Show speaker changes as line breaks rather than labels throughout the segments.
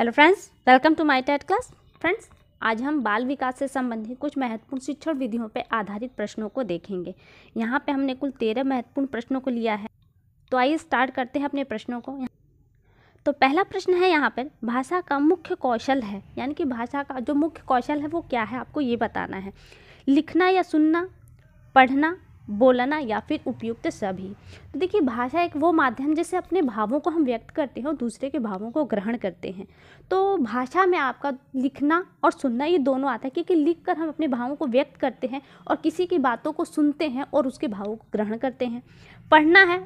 hello friends welcome to my TET class friends आज हम बाल विकास से संबंधित कुछ महत्वपूर्ण शिक्षण विधियों पर आधारित प्रश्नों को देखेंगे यहाँ पे हमने कुल तेरह महत्वपूर्ण प्रश्नों को लिया है तो आइए स्टार्ट करते हैं अपने प्रश्नों को तो पहला प्रश्न है यहाँ पर भाषा का मुख्य कौशल है यानी कि भाषा का जो मुख्य कौशल है वो क्या है आपको ये बताना है लिखना या सुनना पढ़ना बोलना या फिर उपयुक्त सभी तो देखिए भाषा एक वो माध्यम जैसे अपने भावों को हम व्यक्त करते हैं और दूसरे के भावों को ग्रहण करते हैं तो भाषा में आपका लिखना और सुनना ये दोनों आता है क्योंकि लिख कर हम अपने भावों को व्यक्त करते हैं और किसी की बातों को सुनते हैं और उसके भावों को ग्रहण करते हैं पढ़ना है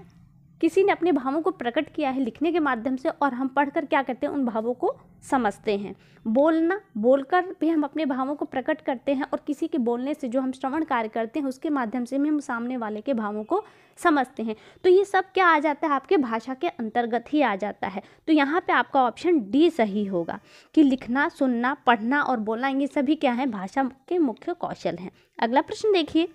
किसी ने अपने भावों को प्रकट किया है लिखने के माध्यम से और हम पढ़कर क्या करते हैं उन भावों को समझते हैं बोलना बोलकर भी हम अपने भावों को प्रकट करते हैं और किसी के बोलने से जो हम श्रवण कार्य करते हैं उसके माध्यम से भी हम सामने वाले के भावों को समझते हैं तो ये सब क्या आ जाता है आपके भाषा के अंतर्गत ही आ जाता है तो यहाँ पे आपका ऑप्शन डी सही होगा कि लिखना सुनना पढ़ना और बोलना ये सभी क्या है भाषा के मुख्य कौशल हैं अगला प्रश्न देखिए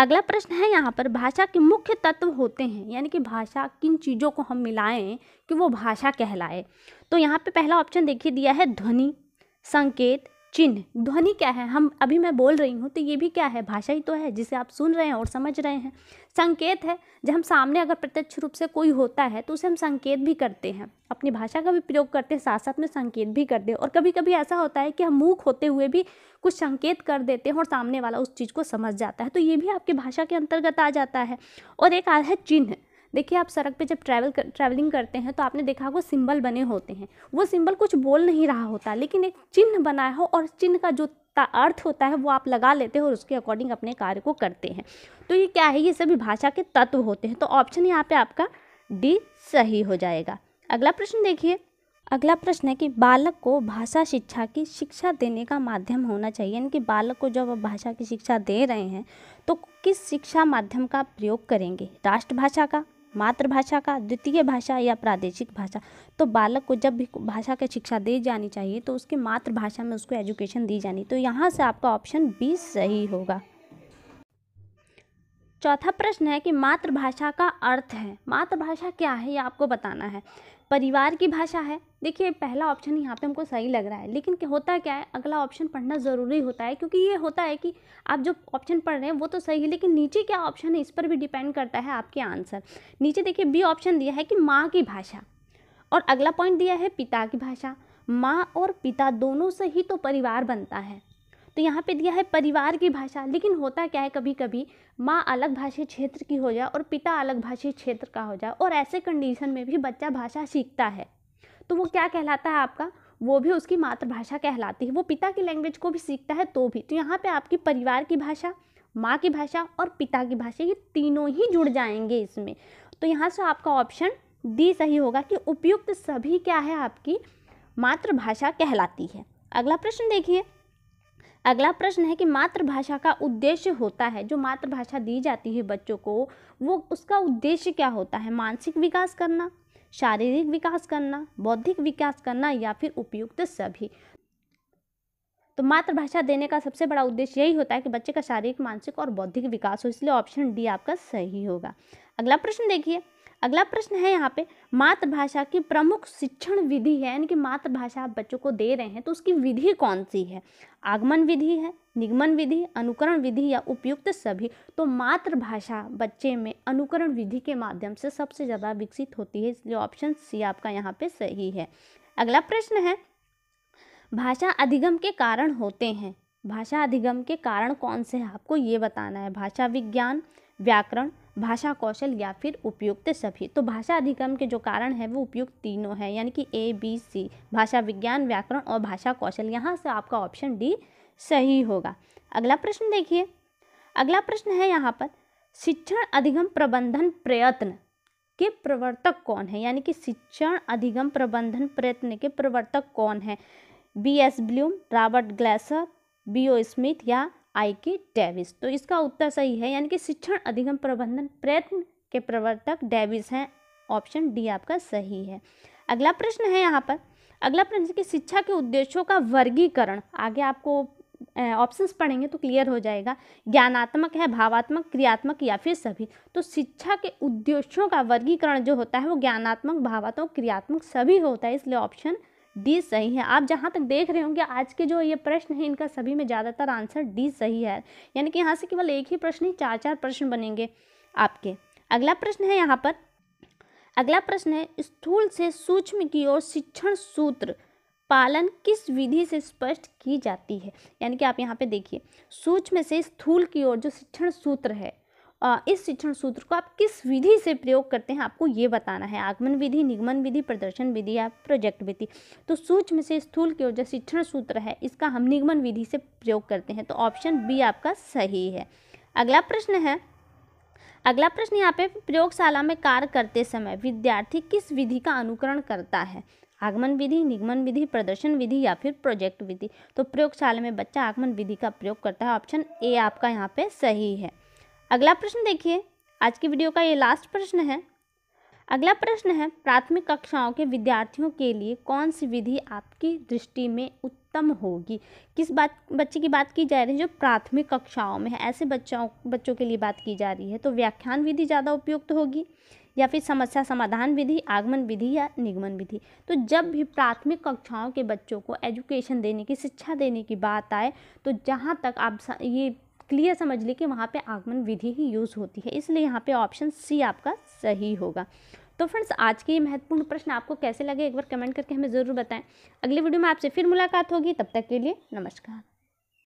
अगला प्रश्न है यहाँ पर भाषा के मुख्य तत्व होते हैं यानी कि भाषा किन चीज़ों को हम मिलाएं कि वो भाषा कहलाए तो यहाँ पे पहला ऑप्शन देखिए दिया है ध्वनि संकेत चिन्ह ध्वनि क्या है हम अभी मैं बोल रही हूँ तो ये भी क्या है भाषा ही तो है जिसे आप सुन रहे हैं और समझ रहे हैं संकेत है जब हम सामने अगर प्रत्यक्ष रूप से कोई होता है तो उसे हम संकेत भी करते हैं अपनी भाषा का भी प्रयोग करते हैं साथ साथ में संकेत भी करते हैं और कभी कभी ऐसा होता है कि हम मूक होते हुए भी कुछ संकेत कर देते हैं और सामने वाला उस चीज़ को समझ जाता है तो ये भी आपकी भाषा के अंतर्गत आ जाता है और एक आ है चिन्ह देखिए आप सड़क पे जब ट्रैवल कर, ट्रैवलिंग करते हैं तो आपने देखा होगा सिंबल बने होते हैं वो सिंबल कुछ बोल नहीं रहा होता लेकिन एक चिन्ह बनाया हो और चिन्ह का जो अर्थ होता है वो आप लगा लेते हो और उसके अकॉर्डिंग अपने कार्य को करते हैं तो ये क्या है ये सभी भाषा के तत्व होते हैं तो ऑप्शन यहाँ पे आपका डी सही हो जाएगा अगला प्रश्न देखिए अगला प्रश्न है कि बालक को भाषा शिक्षा की शिक्षा देने का माध्यम होना चाहिए यानी कि बालक को जब भाषा की शिक्षा दे रहे हैं तो किस शिक्षा माध्यम का प्रयोग करेंगे राष्ट्रभाषा का मातृभाषा का द्वितीय भाषा या प्रादेशिक भाषा तो बालक को जब भी भाषा की शिक्षा दी जानी चाहिए तो उसकी मातृभाषा में उसको एजुकेशन दी जानी तो यहाँ से आपका ऑप्शन बी सही होगा चौथा प्रश्न है कि मातृभाषा का अर्थ है मातृभाषा क्या है ये आपको बताना है परिवार की भाषा है देखिए पहला ऑप्शन यहाँ पे हमको सही लग रहा है लेकिन क्या होता क्या है अगला ऑप्शन पढ़ना ज़रूरी होता है क्योंकि ये होता है कि आप जो ऑप्शन पढ़ रहे हैं वो तो सही है लेकिन नीचे क्या ऑप्शन है इस पर भी डिपेंड करता है आपके आंसर नीचे देखिए बी ऑप्शन दिया है कि माँ की भाषा और अगला पॉइंट दिया है पिता की भाषा माँ और पिता दोनों से ही तो परिवार बनता है तो यहाँ पे दिया है परिवार की भाषा लेकिन होता क्या है कभी कभी माँ अलग भाषी क्षेत्र की हो जाए और पिता अलग भाषी क्षेत्र का हो जाए और ऐसे कंडीशन में भी बच्चा भाषा सीखता है तो वो क्या कहलाता है आपका वो भी उसकी मातृभाषा कहलाती है वो पिता की लैंग्वेज को भी सीखता है तो भी तो यहाँ पर आपकी परिवार की भाषा माँ की भाषा और पिता की भाषा ये तीनों ही जुड़ जाएंगे इसमें तो यहाँ से आपका ऑप्शन डी सही होगा कि उपयुक्त सभी क्या है आपकी मातृभाषा कहलाती है अगला प्रश्न देखिए अगला प्रश्न है कि मातृभाषा का उद्देश्य होता है जो मातृभाषा दी जाती है बच्चों को वो उसका उद्देश्य क्या होता है मानसिक विकास करना शारीरिक विकास करना बौद्धिक विकास करना या फिर उपयुक्त सभी तो मातृभाषा देने का सबसे बड़ा उद्देश्य यही होता है कि बच्चे का शारीरिक मानसिक और बौद्धिक विकास हो इसलिए ऑप्शन डी आपका सही होगा अगला प्रश्न देखिए अगला प्रश्न है यहाँ पे मातृभाषा की प्रमुख शिक्षण विधि है यानी कि मातृभाषा आप बच्चों को दे रहे हैं तो उसकी विधि कौन सी है आगमन विधि है निगमन विधि अनुकरण विधि या उपयुक्त सभी तो मातृभाषा बच्चे में अनुकरण विधि के माध्यम से सबसे ज़्यादा विकसित होती है इसलिए ऑप्शन सी आपका यहाँ पे सही है अगला प्रश्न है भाषा अधिगम के कारण होते हैं भाषा अधिगम के कारण कौन से हैं आपको ये बताना है भाषा विज्ञान व्याकरण भाषा कौशल या फिर उपयुक्त सभी तो भाषा अधिगम के जो कारण है वो उपयुक्त तीनों हैं यानी कि ए बी सी भाषा विज्ञान व्याकरण और भाषा कौशल यहाँ से आपका ऑप्शन डी सही होगा अगला प्रश्न देखिए अगला प्रश्न है यहाँ पर शिक्षण अधिगम प्रबंधन प्रयत्न के प्रवर्तक कौन है यानी कि शिक्षण अधिगम प्रबंधन प्रयत्न के प्रवर्तक कौन है B S Bloom Robert Glaser B O Smith या आई के डेविस तो इसका उत्तर सही है यानी कि शिक्षण अधिगम प्रबंधन प्रयत्न के प्रवर्तक डेविस हैं ऑप्शन डी आपका सही है अगला प्रश्न है यहाँ पर अगला प्रश्न कि शिक्षा के उद्देश्यों का वर्गीकरण आगे आपको ऑप्शंस पढ़ेंगे तो क्लियर हो जाएगा ज्ञानात्मक है भावात्मक क्रियात्मक या फिर सभी तो शिक्षा के उद्देश्यों का वर्गीकरण जो होता है वो ज्ञानात्मक भावात्मक क्रियात्मक सभी होता है इसलिए ऑप्शन डी सही है आप जहाँ तक देख रहे होंगे आज के जो ये प्रश्न है इनका सभी में ज़्यादातर आंसर डी सही है यानी कि यहाँ से केवल एक ही प्रश्न ही चार चार प्रश्न बनेंगे आपके अगला प्रश्न है यहाँ पर अगला प्रश्न है स्थूल से सूक्ष्म की ओर शिक्षण सूत्र पालन किस विधि से स्पष्ट की जाती है यानी कि आप यहाँ पे देखिए सूक्ष्म से स्थूल की ओर जो शिक्षण सूत्र है इस शिक्षण सूत्र को आप किस विधि से प्रयोग करते हैं आपको ये बताना है आगमन विधि निगमन विधि प्रदर्शन विधि या प्रोजेक्ट विधि तो सूक्ष्म से स्थूल की जो शिक्षण सूत्र है इसका हम निगमन विधि से प्रयोग करते हैं तो ऑप्शन बी आपका सही है अगला प्रश्न है अगला प्रश्न यहाँ पे प्रयोगशाला में कार्य करते समय विद्यार्थी किस विधि का अनुकरण करता है आगमन विधि निगमन विधि प्रदर्शन विधि या फिर प्रोजेक्ट विधि तो प्रयोगशाला में बच्चा आगमन विधि का प्रयोग करता है ऑप्शन ए आपका यहाँ पे सही है अगला प्रश्न देखिए आज की वीडियो का ये लास्ट प्रश्न है अगला प्रश्न है प्राथमिक कक्षाओं के विद्यार्थियों के लिए कौन सी विधि आपकी दृष्टि में उत्तम होगी किस बात बच्चे की बात की जा रही है जो प्राथमिक कक्षाओं में है ऐसे बच्चों बच्चों के लिए बात की जा रही है तो व्याख्यान विधि ज़्यादा उपयुक्त होगी या फिर समस्या समाधान विधि आगमन विधि या निगमन विधि तो जब भी प्राथमिक कक्षाओं के बच्चों को एजुकेशन देने की शिक्षा देने की बात आए तो जहाँ तक आप ये क्लियर समझ ली कि वहाँ पे आगमन विधि ही यूज़ होती है इसलिए यहाँ पे ऑप्शन सी आपका सही होगा तो फ्रेंड्स आज के ये महत्वपूर्ण प्रश्न आपको कैसे लगे एक बार कमेंट करके हमें ज़रूर बताएं अगले वीडियो में आपसे फिर मुलाकात होगी तब तक के लिए नमस्कार